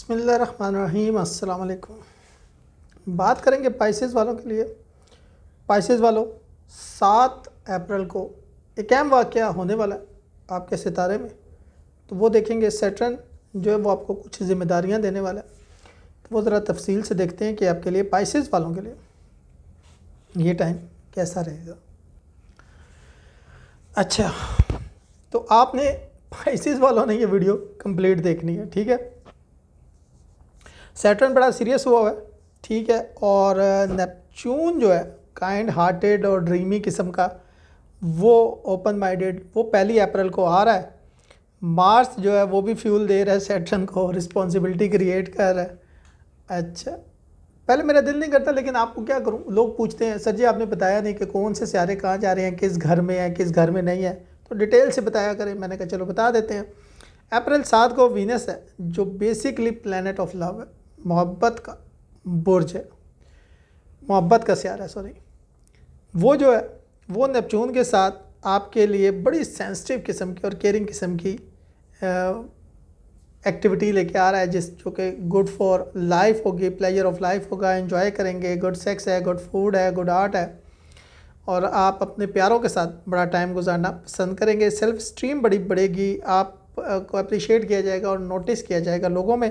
अस्सलाम वालेकुम बात करेंगे पाइसेस वालों के लिए पाइसेस वालों सात अप्रैल को एक अहम वाक़ होने वाला है आपके सितारे में तो वो देखेंगे सेटरन जो है वो आपको कुछ ज़िम्मेदारियाँ देने वाला है तो वो ज़रा तफसील से देखते हैं कि आपके लिए पाइसेस वालों के लिए ये टाइम कैसा रहेगा अच्छा तो आपने पाइसेस वालों ने ये वीडियो कंप्लीट देखनी है ठीक है सैटर्न बड़ा सीरियस हुआ है ठीक है और नेपच्यून जो है काइंड हार्टेड और ड्रीमी किस्म का वो ओपन माइंडेड वो पहली अप्रैल को आ रहा है मार्स जो है वो भी फ्यूल दे रहा है सैटर्न को रिस्पॉन्सिबिलिटी क्रिएट कर रहा है अच्छा पहले मेरा दिल नहीं करता लेकिन आपको क्या करूँ लोग पूछते हैं सर जी आपने बताया नहीं कि कौन से सारे कहाँ जा रहे हैं किस घर में है किस घर में नहीं है तो डिटेल से बताया करें मैंने कहा चलो बता देते हैं अप्रैल सात को वीनस है जो बेसिकली प्लानट ऑफ लव है मोहब्बत का बुर्ज है मोहब्बत का सियारा है सॉरी वो जो है वो नेपचून के साथ आपके लिए बड़ी सेंसिटिव किस्म की और केयरिंग किस्म की एक्टिविटी लेके आ रहा है जिस जो कि गुड फॉर लाइफ होगी प्लेजर ऑफ लाइफ होगा एंजॉय करेंगे गुड सेक्स है गुड फूड है गुड आर्ट है और आप अपने प्यारों के साथ बड़ा टाइम गुजारना पसंद करेंगे सेल्फ स्ट्रीम बड़ी बढ़ेगी आप को अप्रिशिएट किया जाएगा और नोटिस किया जाएगा लोगों में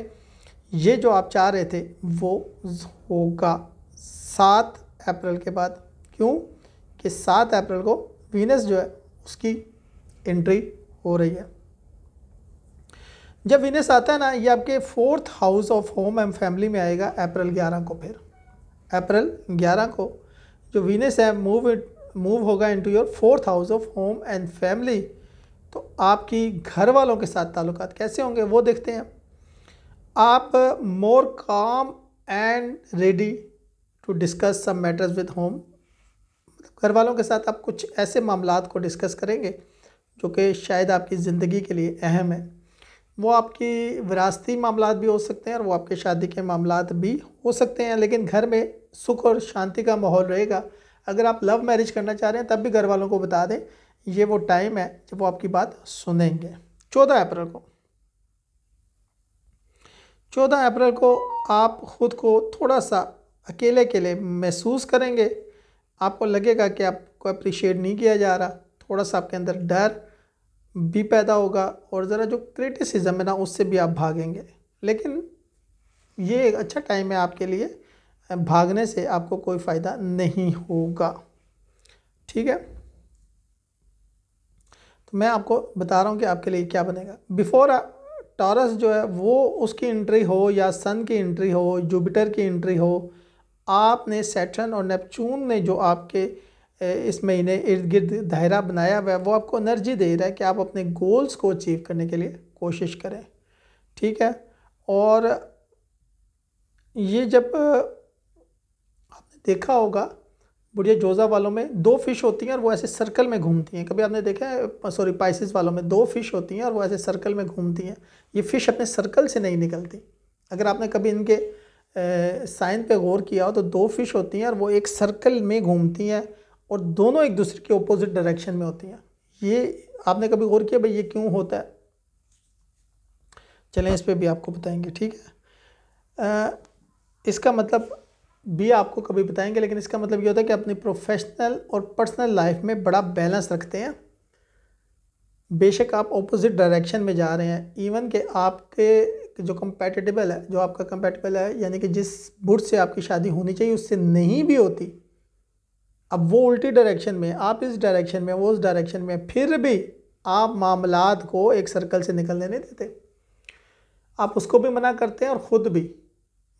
ये जो आप चाह रहे थे वो होगा सात अप्रैल के बाद क्यों कि सात अप्रैल को वीनस जो है उसकी एंट्री हो रही है जब वीनस आता है ना ये आपके fourth house of home and family में आएगा अप्रैल ग्यारह को फिर अप्रैल ग्यारह को जो वीनस है मूव मूव होगा into your fourth house of home and family तो आपकी घर वालों के साथ ताल्लुक कैसे होंगे वो देखते हैं आप more calm and ready to discuss some matters with home घर वालों के साथ आप कुछ ऐसे मामला को डिस्कस करेंगे जो कि शायद आपकी ज़िंदगी के लिए अहम है वो आपकी विरासती मामला भी हो सकते हैं और वो आपके शादी के मामला भी हो सकते हैं लेकिन घर में सुख और शांति का माहौल रहेगा अगर आप लव मैरिज करना चाह रहे हैं तब भी घर वालों को बता दें ये वो टाइम है जब वो आपकी बात सुनेंगे चौदह अप्रैल को चौदह अप्रैल को आप खुद को थोड़ा सा अकेले अकेले महसूस करेंगे आपको लगेगा कि आपको अप्रिशिएट नहीं किया जा रहा थोड़ा सा आपके अंदर डर भी पैदा होगा और ज़रा जो क्रिटिसिज्म है ना उससे भी आप भागेंगे लेकिन ये एक अच्छा टाइम है आपके लिए भागने से आपको कोई फ़ायदा नहीं होगा ठीक है तो मैं आपको बता रहा हूँ कि आपके लिए क्या बनेगा बिफोर टॉरस जो है वो उसकी एंट्री हो या सन की एंट्री हो जुपिटर की एंट्री हो आपने सैटर्न और नेपचून ने जो आपके इस महीने इर्द गिर्द दायरा बनाया हुआ है वो आपको एनर्जी दे रहा है कि आप अपने गोल्स को अचीव करने के लिए कोशिश करें ठीक है और ये जब आपने देखा होगा बुढ़िया जोजा वालों में दो फिश होती हैं और वो ऐसे सर्कल में घूमती हैं कभी आपने देखा है सॉरी पाइसिस वालों में दो फिश होती हैं और वो ऐसे सर्कल में घूमती हैं ये फिश अपने सर्कल से नहीं निकलती अगर आपने कभी इनके साइन पे गौर किया हो तो दो फिश होती हैं और वो एक सर्कल में घूमती हैं और दोनों एक दूसरे के अपोजिट डायरेक्शन में होती हैं ये आपने कभी गौर किया भाई ये क्यों होता है चलें इस पर भी आपको बताएंगे ठीक है आ, इसका मतलब भी आपको कभी बताएंगे लेकिन इसका मतलब ये होता है कि अपनी प्रोफेशनल और पर्सनल लाइफ में बड़ा बैलेंस रखते हैं बेशक आप ऑपोजिट डायरेक्शन में जा रहे हैं इवन के आपके जो कंपेटिबल है जो आपका कंपेटिबल है यानी कि जिस बुट से आपकी शादी होनी चाहिए उससे नहीं भी होती अब वो उल्टी डायरेक्शन में आप इस डायरेक्शन में वो उस डायरेक्शन में फिर भी आप मामला को एक सर्कल से निकलने नहीं देते आप उसको भी मना करते हैं और ख़ुद भी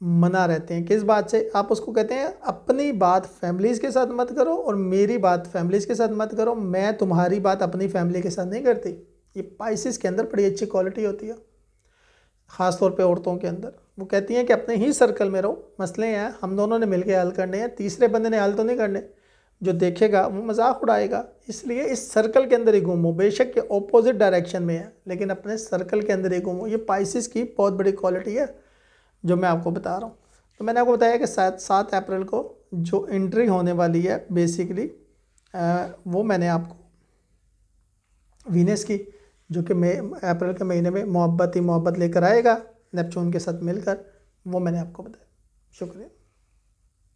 मना रहते हैं किस बात से आप उसको कहते हैं अपनी बात फैमिलीज़ के साथ मत करो और मेरी बात फैमिलीज़ के साथ मत करो मैं तुम्हारी बात अपनी फैमिली के साथ नहीं करती ये पाइसिस के अंदर बड़ी अच्छी क्वालिटी होती है ख़ास तौर पे औरतों के अंदर वो कहती हैं कि अपने ही सर्कल में रहो मसले हैं हम दोनों ने मिलकर हल करने हैं तीसरे बंदे ने हल तो नहीं करने जो देखेगा वो मजाक उड़ाएगा इसलिए इस सर्कल के अंदर ही घूमो बेशक के ऑपोजिट डायरेक्शन में है लेकिन अपने सर्कल के अंदर ही घूमो ये पाइसिस की बहुत बड़ी क्वालिटी है जो मैं आपको बता रहा हूँ तो मैंने आपको बताया कि सात सात अप्रैल को जो एंट्री होने वाली है बेसिकली वो मैंने आपको वीनस की जो कि मई अप्रैल के महीने में मोहब्बत ही मोहब्बत लेकर आएगा नेपचून के साथ मिलकर वो मैंने आपको बताया शुक्रिया